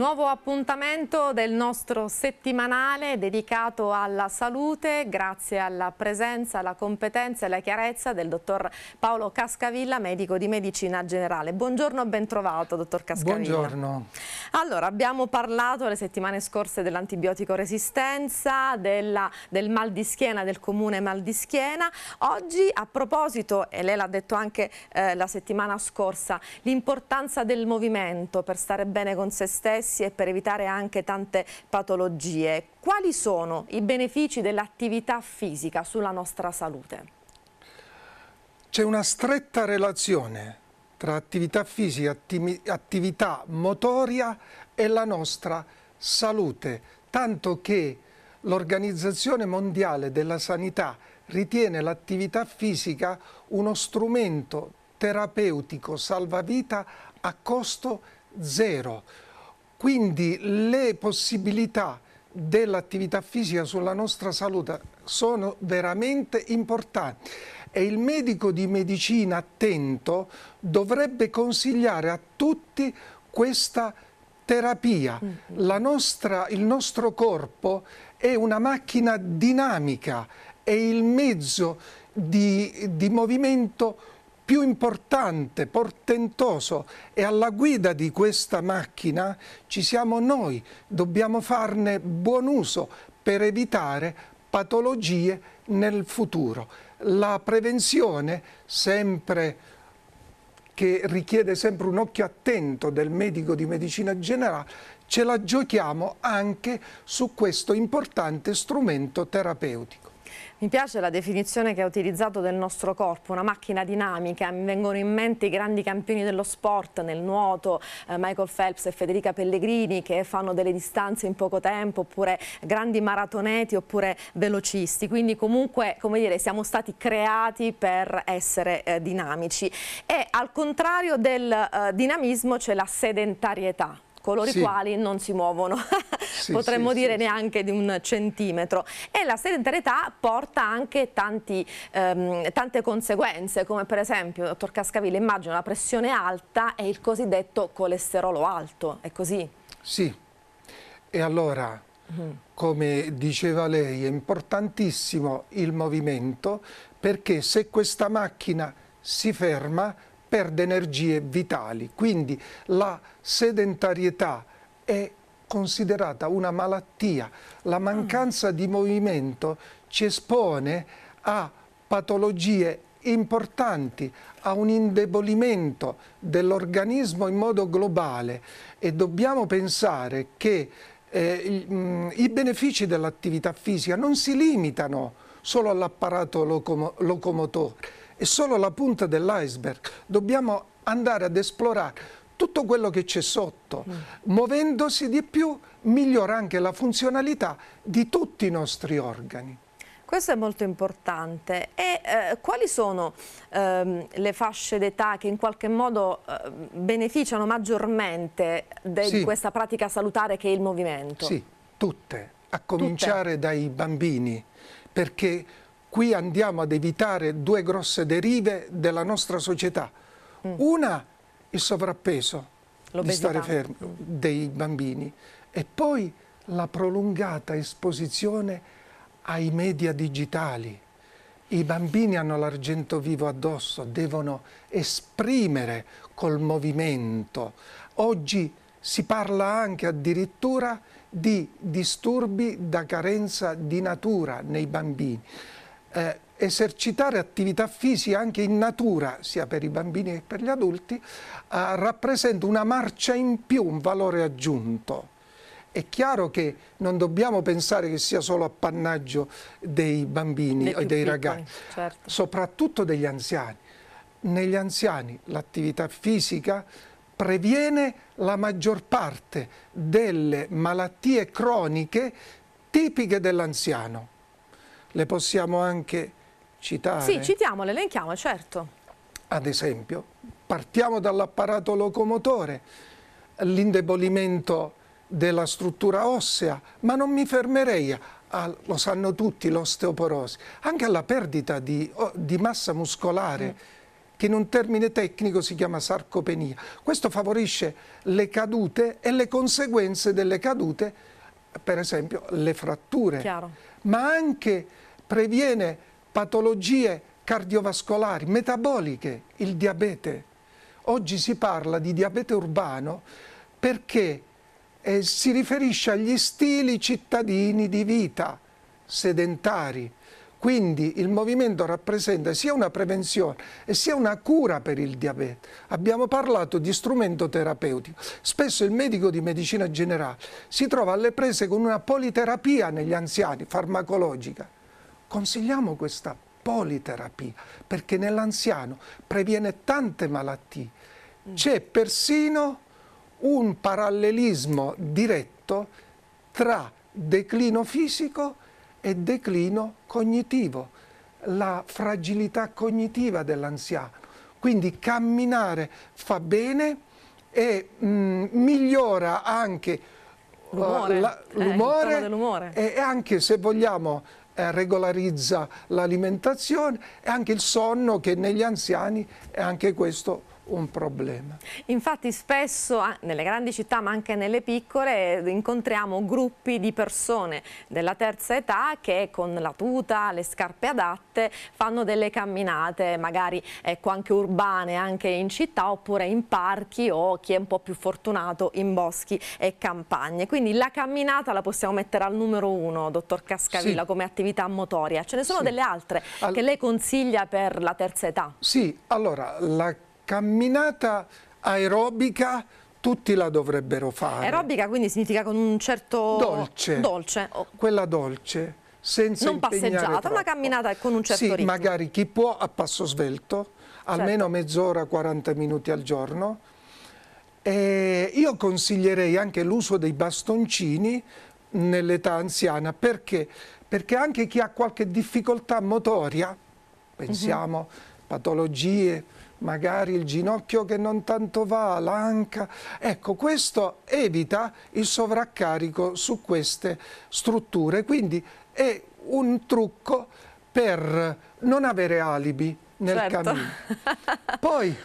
Nuovo appuntamento del nostro settimanale dedicato alla salute grazie alla presenza, alla competenza e alla chiarezza del dottor Paolo Cascavilla, medico di medicina generale. Buongiorno e bentrovato dottor Cascavilla. Buongiorno. Allora, abbiamo parlato le settimane scorse dell'antibiotico resistenza, della, del mal di schiena, del comune mal di schiena. Oggi a proposito, e lei l'ha detto anche eh, la settimana scorsa, l'importanza del movimento per stare bene con se stessi stessi e per evitare anche tante patologie. Quali sono i benefici dell'attività fisica sulla nostra salute? C'è una stretta relazione tra attività fisica, attività motoria e la nostra salute, tanto che l'Organizzazione Mondiale della Sanità ritiene l'attività fisica uno strumento terapeutico salvavita a costo zero. Quindi le possibilità dell'attività fisica sulla nostra salute sono veramente importanti e il medico di medicina attento dovrebbe consigliare a tutti questa terapia. Mm. Nostra, il nostro corpo è una macchina dinamica, è il mezzo di, di movimento più importante, portentoso e alla guida di questa macchina ci siamo noi, dobbiamo farne buon uso per evitare patologie nel futuro. La prevenzione sempre che richiede sempre un occhio attento del medico di medicina generale, ce la giochiamo anche su questo importante strumento terapeutico. Mi piace la definizione che ha utilizzato del nostro corpo, una macchina dinamica, mi vengono in mente i grandi campioni dello sport nel nuoto, eh, Michael Phelps e Federica Pellegrini che fanno delle distanze in poco tempo, oppure grandi maratoneti, oppure velocisti, quindi comunque come dire, siamo stati creati per essere eh, dinamici e al contrario del eh, dinamismo c'è la sedentarietà coloro i quali non si muovono sì, potremmo sì, dire sì. neanche di un centimetro. E la sedentarietà porta anche tanti, ehm, tante conseguenze, come per esempio, dottor Cascaville, immagino la pressione alta e il cosiddetto colesterolo alto, è così? Sì, e allora mm-hmm. come diceva lei, è importantissimo il movimento perché se questa macchina si ferma perde energie vitali, quindi la sedentarietà è considerata una malattia. La ah. mancanza di movimento ci espone a patologie importanti, a un indebolimento dell'organismo in modo globale e dobbiamo pensare che eh, mm, i benefici dell'attività fisica non si limitano solo all'apparato locomo locomotore, è solo la punta dell'iceberg, dobbiamo andare ad esplorare tutto quello che c'è sotto. Mm. Muovendosi di più migliora anche la funzionalità di tutti i nostri organi. Questo è molto importante. E eh, quali sono ehm, le fasce d'età che in qualche modo eh, beneficiano maggiormente sì. di questa pratica salutare che è il movimento? Sì, tutte, a cominciare tutte. dai bambini, perché qui andiamo ad evitare due grosse derive della nostra società. Mm. Una il sovrappeso di stare fermi dei bambini e poi la prolungata esposizione ai media digitali. I bambini hanno l'argento vivo addosso, devono esprimere col movimento. Oggi si parla anche addirittura di disturbi da carenza di natura nei bambini. Eh, esercitare attività fisica anche in natura, sia per i bambini che per gli adulti, eh, rappresenta una marcia in più, un valore aggiunto. È chiaro che non dobbiamo pensare che sia solo appannaggio dei bambini dei o dei piccoli, ragazzi, certo. soprattutto degli anziani. Negli anziani l'attività fisica previene la maggior parte delle malattie croniche tipiche dell'anziano. Le possiamo anche citare? Sì, citiamole, elenchiamo, certo. Ad esempio, partiamo dall'apparato locomotore, l'indebolimento della struttura ossea, ma non mi fermerei, a, lo sanno tutti, l'osteoporosi, anche alla perdita di, di massa muscolare, mm. che in un termine tecnico si chiama sarcopenia. Questo favorisce le cadute e le conseguenze delle cadute, per esempio le fratture, Chiaro. ma anche previene patologie cardiovascolari, metaboliche, il diabete. Oggi si parla di diabete urbano perché eh, si riferisce agli stili cittadini di vita, sedentari. Quindi il movimento rappresenta sia una prevenzione e sia una cura per il diabete. Abbiamo parlato di strumento terapeutico. Spesso il medico di medicina generale si trova alle prese con una politerapia negli anziani, farmacologica Consigliamo questa politerapia perché nell'anziano previene tante malattie. Mm. C'è persino un parallelismo diretto tra declino fisico e declino cognitivo, la fragilità cognitiva dell'anziano. Quindi camminare fa bene e mh, mm, migliora anche l'umore, l'umore, eh, eh e anche se vogliamo eh, regolarizza l'alimentazione e anche il sonno che negli anziani è anche questo un problema. Infatti spesso nelle grandi città ma anche nelle piccole incontriamo gruppi di persone della terza età che con la tuta, le scarpe adatte fanno delle camminate magari ecco, anche urbane, anche in città oppure in parchi o chi è un po' più fortunato in boschi e campagne. Quindi la camminata la possiamo mettere al numero uno, dottor Cascavilla, sì. come attività motoria. Ce ne sono sì. delle altre All... che lei consiglia per la terza età? Sì, allora la camminata aerobica tutti la dovrebbero fare. Aerobica quindi significa con un certo... Dolce. dolce. Oh. Quella dolce, senza Non passeggiata, troppo. una camminata con un certo sì, ritmo. magari chi può a passo svelto, certo. almeno certo. mezz'ora, 40 minuti al giorno. E io consiglierei anche l'uso dei bastoncini nell'età anziana, perché? Perché anche chi ha qualche difficoltà motoria, mhm. pensiamo, mm -hmm. patologie, magari il ginocchio che non tanto va, l'anca. Ecco, questo evita il sovraccarico su queste strutture, quindi è un trucco per non avere alibi nel certo. cammino. Poi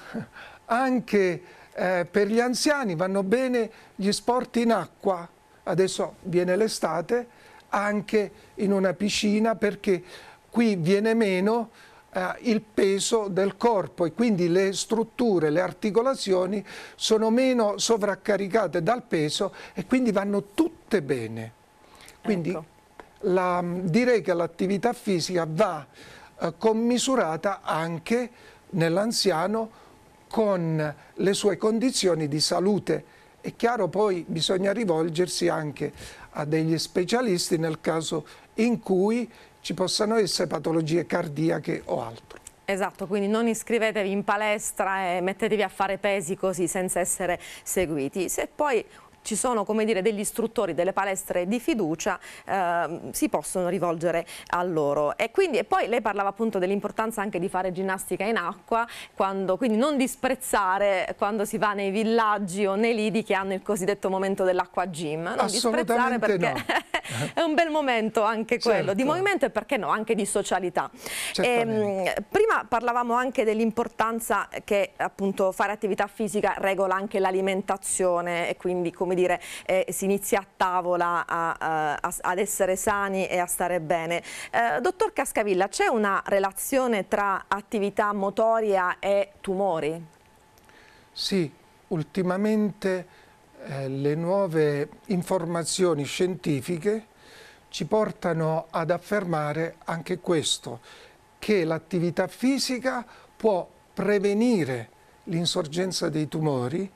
anche eh, per gli anziani vanno bene gli sport in acqua, adesso viene l'estate, anche in una piscina perché qui viene meno eh, il peso del corpo e quindi le strutture, le articolazioni sono meno sovraccaricate dal peso e quindi vanno tutte bene. Quindi ecco. la, direi che l'attività fisica va eh, commisurata anche nell'anziano con le sue condizioni di salute. È chiaro poi bisogna rivolgersi anche a degli specialisti nel caso in cui ci possano essere patologie cardiache o altro. Esatto, quindi non iscrivetevi in palestra e mettetevi a fare pesi così senza essere seguiti. Se poi ci sono come dire, degli istruttori delle palestre di fiducia, eh, si possono rivolgere a loro. E, quindi, e poi lei parlava appunto dell'importanza anche di fare ginnastica in acqua, quando, quindi non disprezzare quando si va nei villaggi o nei lidi che hanno il cosiddetto momento dell'acqua gym, non disprezzare perché no. è un bel momento anche quello, certo. di movimento e perché no, anche di socialità. E, ehm, prima parlavamo anche dell'importanza che appunto fare attività fisica regola anche l'alimentazione e quindi come dire, eh, si inizia a tavola a, a, a, ad essere sani e a stare bene. Eh, dottor Cascavilla, c'è una relazione tra attività motoria e tumori? Sì, ultimamente eh, le nuove informazioni scientifiche ci portano ad affermare anche questo, che l'attività fisica può prevenire l'insorgenza dei tumori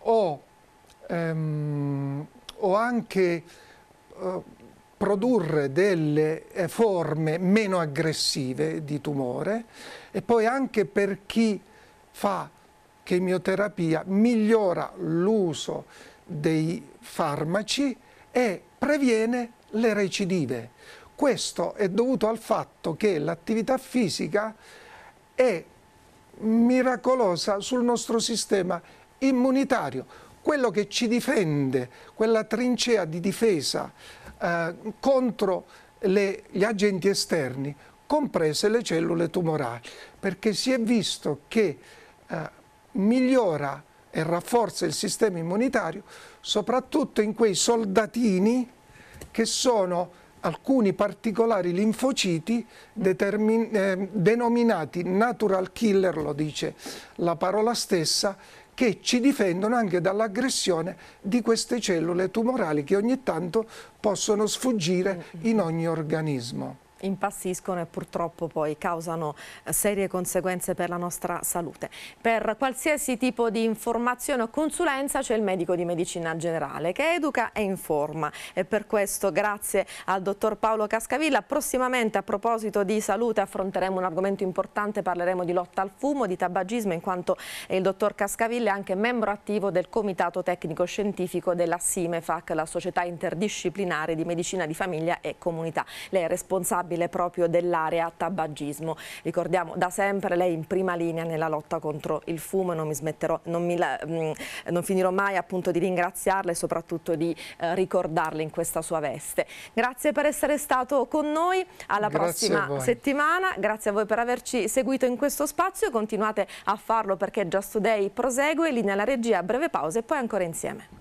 o ehm, o anche eh, produrre delle eh, forme meno aggressive di tumore e poi anche per chi fa chemioterapia migliora l'uso dei farmaci e previene le recidive. Questo è dovuto al fatto che l'attività fisica è miracolosa sul nostro sistema immunitario quello che ci difende, quella trincea di difesa eh, contro le, gli agenti esterni, comprese le cellule tumorali, perché si è visto che eh, migliora e rafforza il sistema immunitario soprattutto in quei soldatini che sono alcuni particolari linfociti eh, denominati natural killer, lo dice la parola stessa, che ci difendono anche dall'aggressione di queste cellule tumorali che ogni tanto possono sfuggire in ogni organismo impazziscono e purtroppo poi causano eh, serie conseguenze per la nostra salute. Per qualsiasi tipo di informazione o consulenza c'è il medico di medicina generale che educa e informa e per questo grazie al dottor Paolo Cascavilla prossimamente a proposito di salute affronteremo un argomento importante, parleremo di lotta al fumo, di tabagismo in quanto il dottor Cascavilla è anche membro attivo del comitato tecnico scientifico della SIMEFAC, la società interdisciplinare di medicina di famiglia e comunità. Lei è responsabile responsabile proprio dell'area tabagismo. Ricordiamo da sempre lei in prima linea nella lotta contro il fumo e non, non, mm, non, finirò mai appunto di ringraziarla e soprattutto di eh, ricordarla in questa sua veste. Grazie per essere stato con noi, alla Grazie prossima settimana. Grazie a voi per averci seguito in questo spazio, continuate a farlo perché Just Today prosegue, linea alla regia, breve pausa e poi ancora insieme.